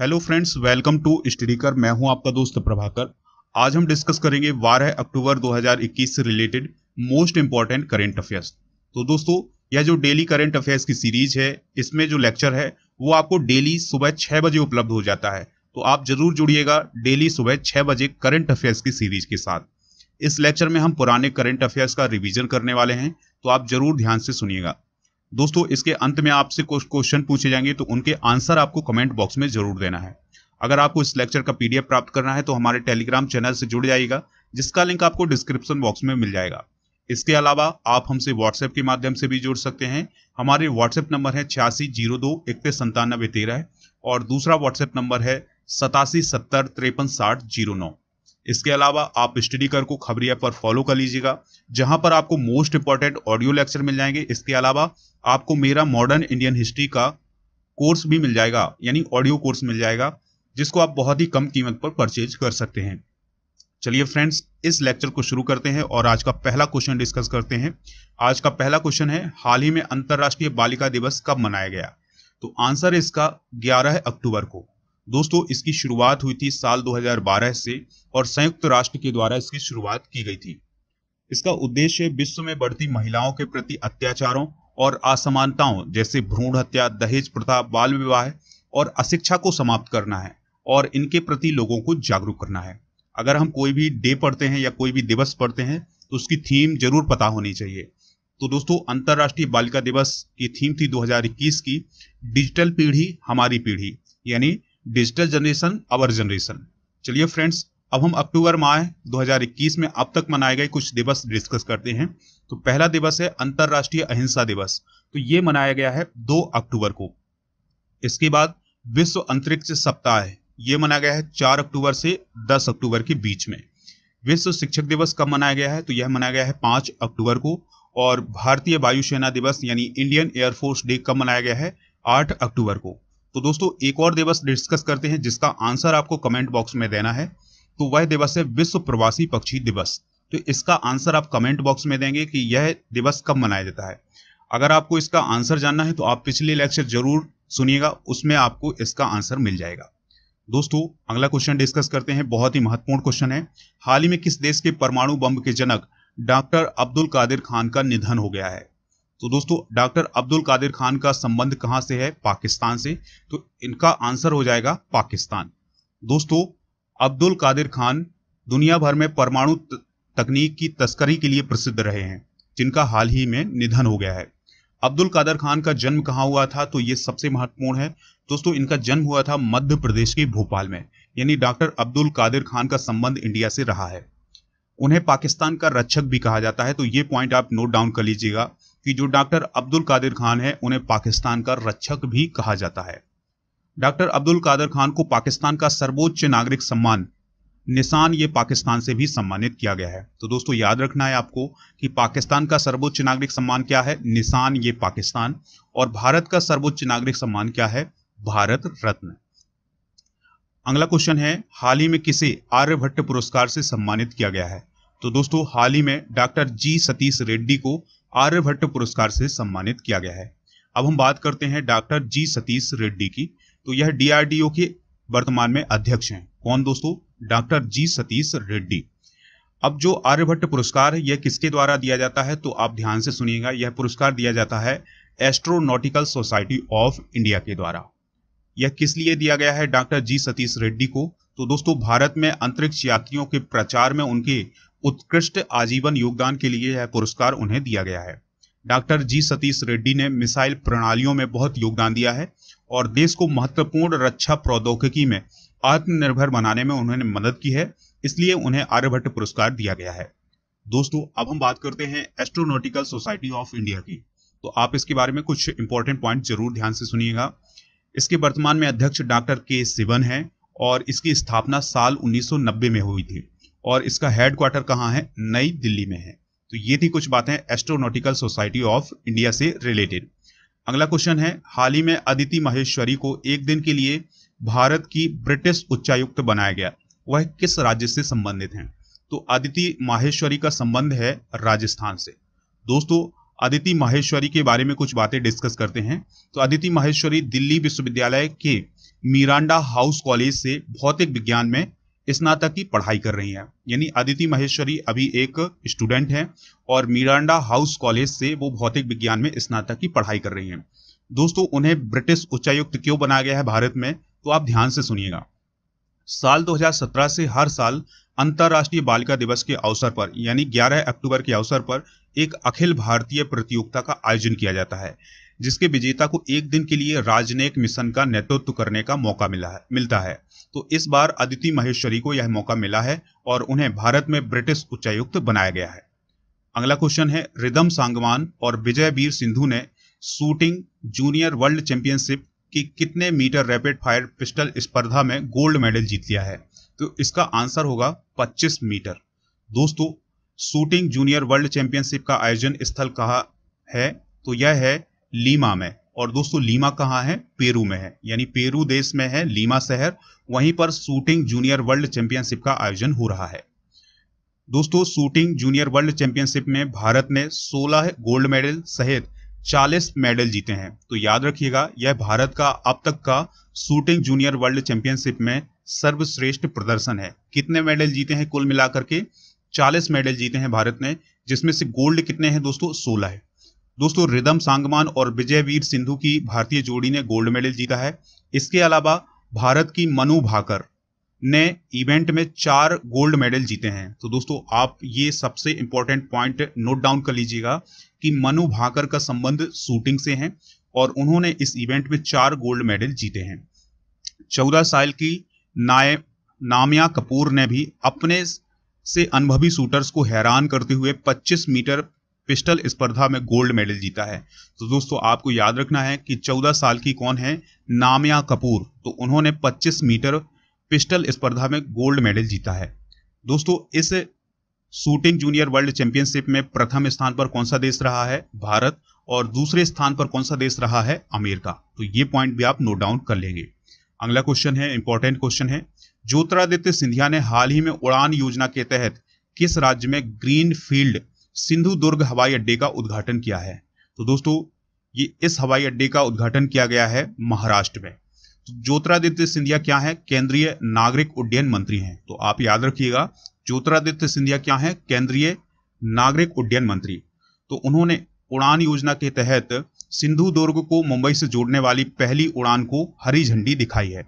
hello friends welcome to स्टडीकर मैं हूं आपका दोस्त प्रभाकर आज हम डिस्कस करेंगे है अक्टूबर 2021 से related most important current affairs तो दोस्तों यह जो डेली करेंट अफेयर्स की सीरीज है इसमें जो लेक्चर है वो आपको डेली सुबह छः बजे उपलब्ध हो जाता है तो आप जरूर जुड़िएगा डेली सुबह छः बजे करंट अफेयर्स की सीरीज के साथ इस लेक्चर में हम पुराने करंट अफेयर्स का रिविजन करने वाले हैं तो आप जरूर ध्यान से सुनिएगा दोस्तों इसके अंत में आपसे कुछ क्वेश्चन पूछे जाएंगे तो उनके आंसर आपको कमेंट बॉक्स में जरूर देना है अगर आपको इस लेक्चर का पीडीएफ प्राप्त करना है तो हमारे टेलीग्राम चैनल से जुड़ जाइएगा जिसका लिंक आपको डिस्क्रिप्शन बॉक्स में मिल जाएगा इसके अलावा आप हमसे व्हाट्सएप के माध्यम से भी जुड़ सकते हैं हमारे व्हाट्सएप नंबर है छियासी जीरो दो इकतीस तेरह और दूसरा व्हाट्सएप नंबर है सतासी सत्तर तिरपन साठ जीरो नौ इसके अलावा आप स्टडी कर को खबरी ऐप पर फॉलो कर लीजिएगा जहां पर आपको मोस्ट इंपॉर्टेंट ऑडियो लेक्चर मिल जाएंगे इसके अलावा आपको मेरा मॉडर्न इंडियन हिस्ट्री का कोर्स भी मिल जाएगा यानी ऑडियो कोर्स मिल जाएगा जिसको आप बहुत ही कम कीमत पर परचेज कर सकते हैं चलिए फ्रेंड्स इस लेक्चर को शुरू करते हैं और आज का पहला क्वेश्चन डिस्कस करते हैं आज का पहला क्वेश्चन है हाल ही में अंतर्राष्ट्रीय बालिका दिवस कब मनाया गया तो आंसर इसका 11 अक्टूबर को दोस्तों इसकी शुरुआत हुई थी साल 2012 से और संयुक्त राष्ट्र के द्वारा इसकी शुरुआत की गई थी इसका उद्देश्य विश्व में बढ़ती महिलाओं के प्रति अत्याचारों और असमानताओं जैसे भ्रूण हत्या दहेज प्रथा बाल विवाह और अशिक्षा को समाप्त करना है और इनके प्रति लोगों को जागरूक करना है अगर हम कोई भी डे पढ़ते हैं या कोई भी दिवस पढ़ते हैं तो उसकी थीम जरूर पता होनी चाहिए तो दोस्तों अंतर्राष्ट्रीय बालिका दिवस की थीम थी 2021 की डिजिटल पीढ़ी हमारी पीढ़ी यानी डिजिटल जनरेशन अवर जनरेशन चलिए फ्रेंड्स अब हम अक्टूबर माह 2021 में अब तक मनाए गए कुछ दिवस डिस्कस करते हैं तो पहला दिवस है अंतर्राष्ट्रीय अहिंसा दिवस तो ये मनाया गया है 2 अक्टूबर को इसके बाद विश्व अंतरिक्ष सप्ताह है ये मनाया गया है 4 अक्टूबर से 10 अक्टूबर के बीच में विश्व शिक्षक दिवस कब मनाया गया है तो यह मनाया गया है पाँच अक्टूबर को और भारतीय वायुसेना दिवस यानी इंडियन एयरफोर्स डे कब मनाया गया है आठ अक्टूबर को तो दोस्तों एक और दिवस डिस्कस करते हैं जिसका आंसर आपको कमेंट बॉक्स में देना है तो वह दिवस है विश्व प्रवासी पक्षी दिवस तो इसका आंसर आप कमेंट बॉक्स में देंगे कि यह दिवस कब मनाया जाता है अगर आपको इसका आंसर जानना है तो आप पिछले लेक्चर जरूर सुनिएगा उसमें आपको इसका आंसर मिल जाएगा दोस्तों अगला क्वेश्चन डिस्कस करते हैं बहुत ही महत्वपूर्ण क्वेश्चन है हाल ही में किस देश के परमाणु बम के जनक डॉक्टर अब्दुल कादिर खान का निधन हो गया है तो दोस्तों डॉक्टर अब्दुल कादिर खान का संबंध कहां से है पाकिस्तान से तो इनका आंसर हो जाएगा पाकिस्तान दोस्तों अब्दुल कादिर खान दुनिया भर में परमाणु तकनीक की तस्करी के लिए प्रसिद्ध रहे हैं जिनका हाल ही में निधन हो गया है अब्दुल कादर खान का जन्म कहाँ हुआ था तो ये सबसे महत्वपूर्ण है दोस्तों इनका जन्म हुआ था मध्य प्रदेश के भोपाल में यानी डॉक्टर अब्दुल कादिर खान का संबंध इंडिया से रहा है उन्हें पाकिस्तान का रक्षक भी कहा जाता है तो ये पॉइंट आप नोट डाउन कर लीजिएगा कि जो डॉक्टर अब्दुल कादिर खान है उन्हें पाकिस्तान का रक्षक भी कहा जाता है डॉक्टर अब्दुल कादिर खान को पाकिस्तान का सर्वोच्च नागरिक सम्मान निशान ये पाकिस्तान से भी सम्मानित किया गया है तो दोस्तों याद रखना है आपको कि पाकिस्तान का सर्वोच्च नागरिक सम्मान क्या है निशान ये पाकिस्तान और भारत का सर्वोच्च नागरिक सम्मान क्या है भारत रत्न अगला क्वेश्चन है हाल ही में किसे आर्यभट्ट पुरस्कार से सम्मानित किया गया है तो दोस्तों हाल ही में डॉक्टर जी सतीश रेड्डी को आर्यभट्ट पुरस्कार से सम्मानित किया गया है अब हम बात करते हैं डॉक्टर जी सतीश रेड्डी की तो यह डीआरडीओ के वर्तमान में अध्यक्ष हैं कौन दोस्तों डॉक्टर जी सतीश रेड्डी अब जो आर्यभट्ट पुरस्कार है यह किसके द्वारा दिया जाता है तो आप ध्यान से सुनिएगा यह पुरस्कार दिया जाता है एस्ट्रोनॉटिकल सोसाइटी ऑफ इंडिया के द्वारा यह किस लिए दिया गया है डॉक्टर जी सतीश रेड्डी को तो दोस्तों भारत में अंतरिक्ष यात्रियों के प्रचार में उनके उत्कृष्ट आजीवन योगदान के लिए यह पुरस्कार उन्हें दिया गया है डॉक्टर जी सतीश रेड्डी ने मिसाइल प्रणालियों में बहुत योगदान दिया है और देश को महत्वपूर्ण रक्षा प्रौद्योगिकी में आत्मनिर्भर बनाने में उन्होंने मदद की है इसलिए उन्हें आर्यभट्ट पुरस्कार दिया गया है दोस्तों अब हम बात करते हैं एस्ट्रोनॉटिकल सोसाइटी ऑफ इंडिया की तो आप इसके बारे में कुछ इंपॉर्टेंट पॉइंट जरूर ध्यान से सुनिएगा इसके वर्तमान में अध्यक्ष डॉक्टर के सिवन हैं और इसकी स्थापना साल 1990 में हुई थी और इसका हेड क्वार्टर कहाँ है नई दिल्ली में है तो ये थी कुछ बातें एस्ट्रोनॉटिकल सोसाइटी ऑफ इंडिया से रिलेटेड अगला क्वेश्चन है हाल ही में अदिति माहेश्वरी को एक दिन के लिए भारत की ब्रिटिश उच्चायुक्त बनाया गया वह किस राज्य से संबंधित हैं तो आदिति माहेश्वरी का संबंध है राजस्थान से दोस्तों आदिति माहेश्वरी के बारे में कुछ बातें डिस्कस करते हैं तो अदिति माहेश्वरी दिल्ली विश्वविद्यालय के मीरांडा हाउस कॉलेज से भौतिक विज्ञान में स्नातक की पढ़ाई कर रही हैं यानी अदिति महेश्वरी अभी एक स्टूडेंट हैं और मीरांडा हाउस कॉलेज से वो भौतिक विज्ञान में स्नातक की पढ़ाई कर रही हैं दोस्तों उन्हें ब्रिटिश उच्चायुक्त क्यों बनाया गया है भारत में तो आप ध्यान से सुनिएगा साल 2017 से हर साल अंतर्राष्ट्रीय बालिका दिवस के अवसर पर यानी 11 अक्टूबर के अवसर पर एक अखिल भारतीय प्रतियोगिता का आयोजन किया जाता है जिसके विजेता को एक दिन के लिए राजनयिक मिशन का नेतृत्व करने का मौका मिला है मिलता है तो इस बार अदिति महेश्वरी को यह मौका मिला है और उन्हें भारत में ब्रिटिश उच्चायुक्त बनाया गया है अगला क्वेश्चन है रिदम सांगवान और विजय वीर सिंधु ने शूटिंग जूनियर वर्ल्ड चैंपियनशिप की कितने मीटर रैपिड फायर पिस्टल स्पर्धा में गोल्ड मेडल जीत लिया है तो इसका आंसर होगा 25 मीटर दोस्तों शूटिंग जूनियर वर्ल्ड चैंपियनशिप का आयोजन स्थल कहा है तो यह है लीमा में और दोस्तों लीमा कहाँ है पेरू में है यानी पेरू देश में है लीमा शहर वहीं पर शूटिंग जूनियर वर्ल्ड चैंपियनशिप का आयोजन हो रहा है दोस्तों शूटिंग जूनियर वर्ल्ड चैंपियनशिप में भारत ने 16 गोल्ड मेडल सहित 40 मेडल जीते हैं तो याद रखिएगा यह भारत का अब तक का शूटिंग जूनियर वर्ल्ड चैंपियनशिप में सर्वश्रेष्ठ प्रदर्शन है कितने मेडल जीते हैं कुल मिलाकर के 40 मेडल जीते हैं भारत ने जिसमें से गोल्ड कितने हैं दोस्तों 16 है दोस्तों रिदम सांगमान और विजय वीर सिंधु की भारतीय जोड़ी ने गोल्ड मेडल जीता है इसके अलावा भारत की मनु भाकर ने इवेंट में चार गोल्ड मेडल जीते हैं तो दोस्तों आप ये सबसे इंपॉर्टेंट पॉइंट नोट डाउन कर लीजिएगा कि मनु भाकर का संबंध शूटिंग से है और उन्होंने इस इवेंट में चार गोल्ड मेडल जीते हैं चौदह साल की नाय नामिया कपूर ने भी अपने से अनुभवी शूटर्स को हैरान करते हुए 25 मीटर पिस्टल स्पर्धा में गोल्ड मेडल जीता है तो दोस्तों आपको याद रखना है कि 14 साल की कौन है नामया कपूर तो उन्होंने 25 मीटर पिस्टल स्पर्धा में गोल्ड मेडल जीता है दोस्तों इस शूटिंग जूनियर वर्ल्ड चैंपियनशिप में प्रथम स्थान पर कौन सा देश रहा है भारत और दूसरे स्थान पर कौन सा देश रहा है अमेरिका तो ये पॉइंट भी आप नोट डाउन कर लेंगे अगला क्वेश्चन है इंपॉर्टेंट क्वेश्चन है ज्योतिरादित्य सिंधिया ने हाल ही में उड़ान योजना के तहत किस राज्य में ग्रीन फील्ड सिंधु दुर्ग हवाई अड्डे का उद्घाटन किया है तो दोस्तों ये इस हवाई अड्डे का उद्घाटन किया गया है महाराष्ट्र में तो ज्योतिरादित्य सिंधिया क्या है केंद्रीय नागरिक उड्डयन मंत्री हैं तो आप याद रखिएगा ज्योतिरादित्य सिंधिया क्या है केंद्रीय नागरिक उड्डयन मंत्री तो उन्होंने उड़ान योजना के तहत सिंधु दुर्ग को मुंबई से जोड़ने वाली पहली उड़ान को हरी झंडी दिखाई है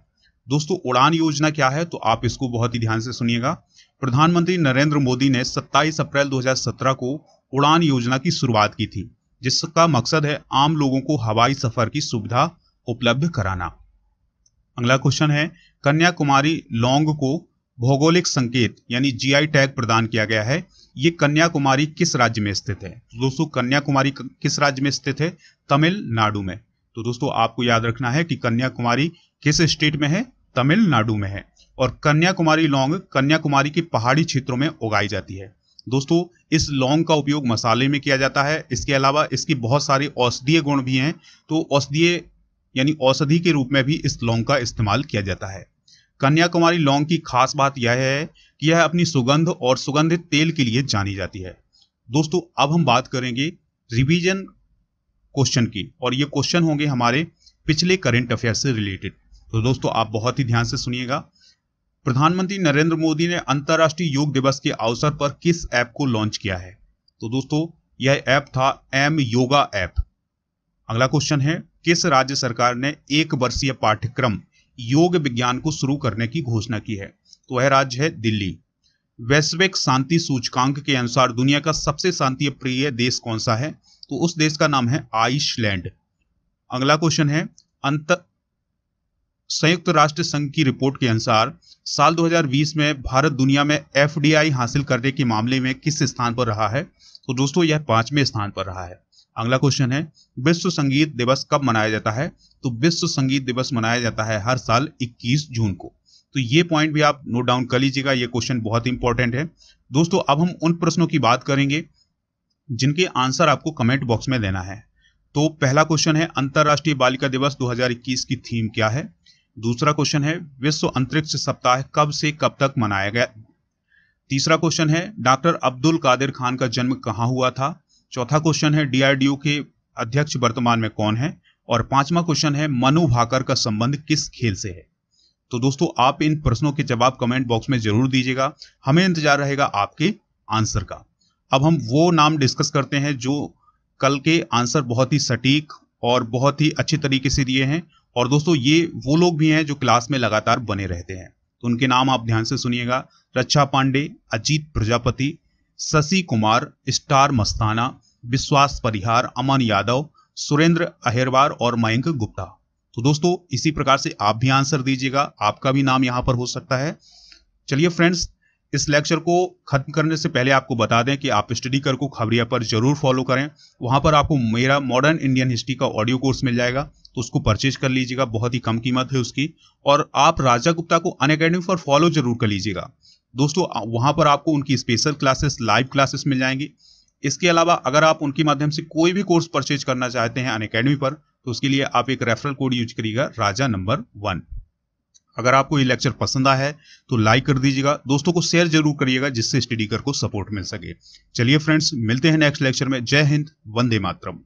दोस्तों उड़ान योजना क्या है तो आप इसको बहुत ही ध्यान से सुनिएगा प्रधानमंत्री नरेंद्र मोदी ने 27 अप्रैल 2017 को उड़ान योजना की शुरुआत की थी जिसका मकसद है आम लोगों को हवाई सफर की सुविधा उपलब्ध कराना अगला क्वेश्चन है कन्याकुमारी लौंग को भौगोलिक संकेत यानी जीआई टैग प्रदान किया गया है ये कन्याकुमारी किस राज्य में स्थित है तो दोस्तों कन्याकुमारी किस राज्य में स्थित है तमिलनाडु में तो दोस्तों आपको याद रखना है कि कन्याकुमारी किस स्टेट में है तमिलनाडु में है और कन्याकुमारी लौंग कन्याकुमारी के पहाड़ी क्षेत्रों में उगाई जाती है दोस्तों इस लौंग का उपयोग मसाले में किया जाता है इसके अलावा इसकी बहुत सारे औषधीय गुण भी हैं तो औषधीय यानी औषधि के रूप में भी इस लौंग का इस्तेमाल किया जाता है कन्याकुमारी लौंग की खास बात यह है कि यह अपनी सुगंध और सुगंधित तेल के लिए जानी जाती है दोस्तों अब हम बात करेंगे रिवीजन क्वेश्चन की और ये क्वेश्चन होंगे हमारे पिछले करेंट अफेयर से रिलेटेड तो दोस्तों आप बहुत ही ध्यान से सुनिएगा प्रधानमंत्री नरेंद्र मोदी ने अंतर्राष्ट्रीय योग दिवस के अवसर पर किस ऐप को लॉन्च किया है तो दोस्तों यह ऐप था एम योगा ऐप अगला क्वेश्चन है किस राज्य सरकार ने एक वर्षीय पाठ्यक्रम योग विज्ञान को शुरू करने की घोषणा की है तो वह राज्य है दिल्ली वैश्विक शांति सूचकांक के अनुसार दुनिया का सबसे शांति प्रिय देश कौन सा है तो उस देश का नाम है आइसलैंड अगला क्वेश्चन है अंत संयुक्त राष्ट्र संघ की रिपोर्ट के अनुसार साल 2020 में भारत दुनिया में एफ हासिल करने के मामले में किस स्थान पर रहा है तो दोस्तों यह पांचवें स्थान पर रहा है अगला क्वेश्चन है विश्व संगीत दिवस कब मनाया जाता है तो विश्व संगीत दिवस मनाया जाता है हर साल 21 जून को तो ये पॉइंट भी आप नोट डाउन कर लीजिएगा ये क्वेश्चन बहुत इंपॉर्टेंट है दोस्तों अब हम उन प्रश्नों की बात करेंगे जिनके आंसर आपको कमेंट बॉक्स में देना है तो पहला क्वेश्चन है अंतर्राष्ट्रीय बालिका दिवस 2021 की थीम क्या है दूसरा क्वेश्चन है विश्व अंतरिक्ष सप्ताह कब से कब तक मनाया गया तीसरा क्वेश्चन है डॉक्टर अब्दुल कादिर खान का जन्म कहाँ हुआ था चौथा क्वेश्चन है डीआरडीओ के अध्यक्ष वर्तमान में कौन है और पांचवा क्वेश्चन है मनु भाकर का संबंध किस खेल से है तो दोस्तों आप इन प्रश्नों के जवाब कमेंट बॉक्स में जरूर दीजिएगा हमें इंतजार रहेगा आपके आंसर का अब हम वो नाम डिस्कस करते हैं जो कल के आंसर बहुत ही सटीक और बहुत ही अच्छे तरीके से दिए हैं और दोस्तों ये वो लोग भी हैं जो क्लास में लगातार बने रहते हैं तो उनके नाम आप ध्यान से सुनिएगा रक्षा पांडे अजीत प्रजापति शशि कुमार स्टार मस्ताना विश्वास परिहार अमन यादव सुरेंद्र अहिरवार और मयंक गुप्ता तो दोस्तों इसी प्रकार से आप भी आंसर दीजिएगा आपका भी नाम यहां पर हो सकता है चलिए फ्रेंड्स इस लेक्चर को खत्म करने से पहले आपको बता दें कि आप स्टडी कर को खबरिया पर जरूर फॉलो करें वहां पर आपको मेरा मॉडर्न इंडियन हिस्ट्री का ऑडियो कोर्स मिल जाएगा तो उसको परचेज कर लीजिएगा बहुत ही कम कीमत है उसकी और आप राजा गुप्ता को अन अकेडमी पर फॉलो जरूर कर लीजिएगा दोस्तों वहाँ पर आपको उनकी स्पेशल क्लासेस लाइव क्लासेस मिल जाएंगी इसके अलावा अगर आप उनके माध्यम से कोई भी कोर्स परचेज करना चाहते हैं अन अकेडमी पर तो उसके लिए आप एक रेफरल कोड यूज करिएगा राजा नंबर वन अगर आपको ये लेक्चर पसंद आया है तो लाइक कर दीजिएगा दोस्तों को शेयर जरूर करिएगा जिससे स्टडी कर को सपोर्ट मिल सके चलिए फ्रेंड्स मिलते हैं नेक्स्ट लेक्चर में जय हिंद वंदे मातरम